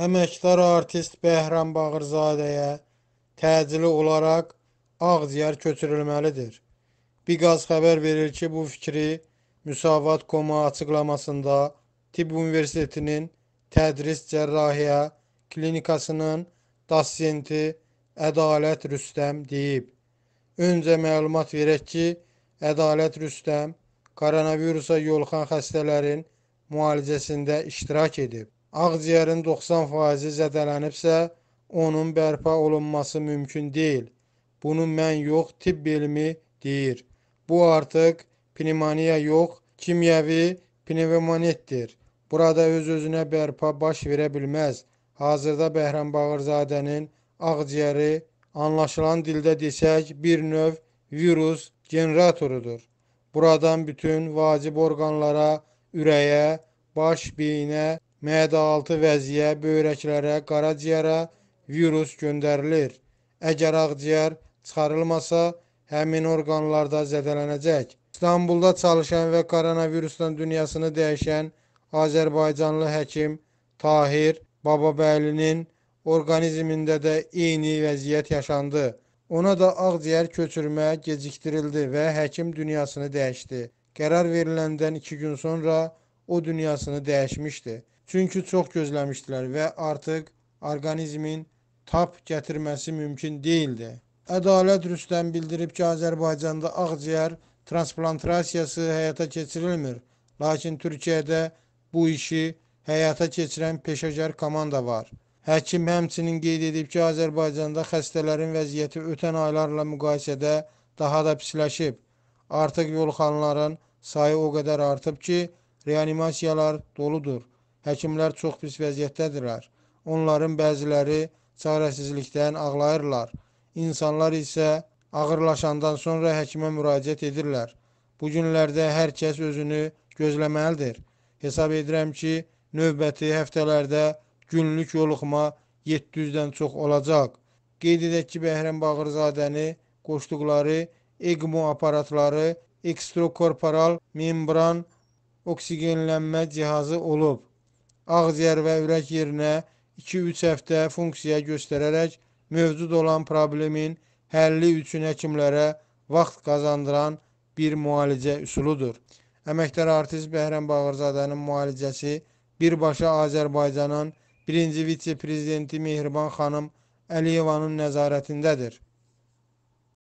əməkdar artist Bəhram Bağırzadəyə təcili olaraq Ağciyər köçürülməlidir. Biqaz xəbər verir ki, bu fikri Müsavat Koma açıqlamasında Tibb Universitetinin tədris cərrahiyyə klinikasının dosenti Ədalət Rüstəm deyib. Öncə məlumat verək ki, Ədalət Rüstəm koronavirusa yolxan xəstələrin müalicəsində iştirak edib. Ağciyərin 90% zədələnibsə, onun bərpa olunması mümkün deyil. Bunu mən yox, tibb elmi deyir. Bu artıq pnevmoniya yox, kimyəvi pnevmonitdir. Burada öz-özünə bərpa baş verə bilməz. Hazırda Bəhrəm Bağırzadənin ağciyəri anlaşılan dildə desək bir növ virus generatorudur. Buradan bütün vacib orqanlara, ürəyə, baş beyinə Mədəaltı vəziyə, böyrəklərə, qaraciyərə virus göndərilir. Əgər ağciyər çıxarılmasa, həmin orqanlarda zədələnəcək. İstanbulda çalışan və koronavirusdan dünyasını dəyişən Azərbaycanlı həkim Tahir Bababəylinin orqanizmində də eyni vəziyyət yaşandı. Ona da ağciyər köçürmə gecikdirildi və həkim dünyasını dəyişdi. Qərar veriləndən iki gün sonra o dünyasını dəyişmişdi. Çünki çox gözləmişdilər və artıq orqanizmin tap gətirməsi mümkün değildi. Ədalət Rüstəm bildirib ki, Azərbaycanda ağciyər transplantasiyası həyata keçirilmir. Lakin Türkiyədə bu işi həyata keçirən peşəkar komanda var. Həkim həmçinin qeyd edib ki, Azərbaycanda xəstələrin vəziyyəti ötən aylarla müqayisədə daha da pisləşib. Artıq yolxanların sayı o qədər artıb ki, Reanimasiyalar doludur. Həkimlər çox pis vəziyyətdədirlər. Onların bəziləri çarəsizlikdən ağlayırlar. İnsanlar isə ağırlaşandan sonra həkimə müraciət edirlər. Bu günlərdə hər kəs özünü gözləməlidir. Hesab edirəm ki, növbəti həftələrdə günlük yoluxma 700-dən çox olacaq. Qeyd edək ki, Bəhrəm Bağırzadəni qoşduqları ECMO aparatları ekstrokorporal membran oksigenlənmə cihazı olub. Ağciyər və ürək yerinə 2-3 həftə funksiya göstərərək mövcud olan problemin həlli üçün həkimlərə vaxt qazandıran bir müalicə üsuludur. Əməkdar artist Bəhrəm Bağırzadənin müalicəsi birbaşa Azərbaycanın birinci vitse-prezidenti Mehriban xanım Əliyevanın nəzarətindədir.